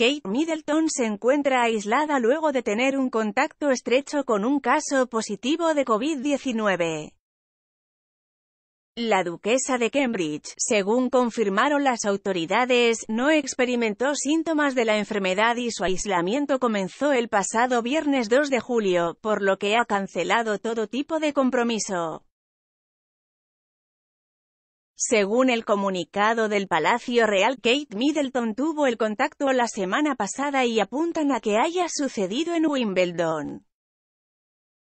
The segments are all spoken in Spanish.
Kate Middleton se encuentra aislada luego de tener un contacto estrecho con un caso positivo de COVID-19. La duquesa de Cambridge, según confirmaron las autoridades, no experimentó síntomas de la enfermedad y su aislamiento comenzó el pasado viernes 2 de julio, por lo que ha cancelado todo tipo de compromiso. Según el comunicado del Palacio Real, Kate Middleton tuvo el contacto la semana pasada y apuntan a que haya sucedido en Wimbledon.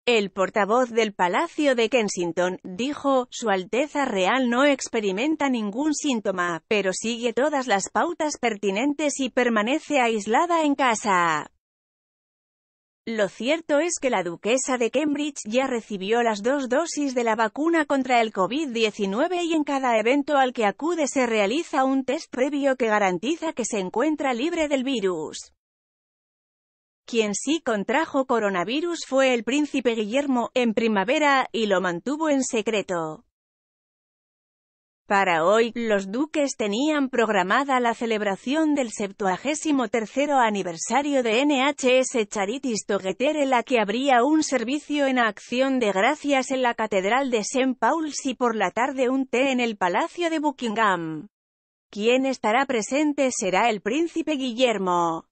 El portavoz del Palacio de Kensington, dijo, Su Alteza Real no experimenta ningún síntoma, pero sigue todas las pautas pertinentes y permanece aislada en casa. Lo cierto es que la duquesa de Cambridge ya recibió las dos dosis de la vacuna contra el COVID-19 y en cada evento al que acude se realiza un test previo que garantiza que se encuentra libre del virus. Quien sí contrajo coronavirus fue el príncipe Guillermo, en primavera, y lo mantuvo en secreto. Para hoy, los duques tenían programada la celebración del 73 aniversario de NHS Charitis Togeter en la que habría un servicio en acción de gracias en la Catedral de St. Paul's y por la tarde un té en el Palacio de Buckingham. Quien estará presente será el príncipe Guillermo.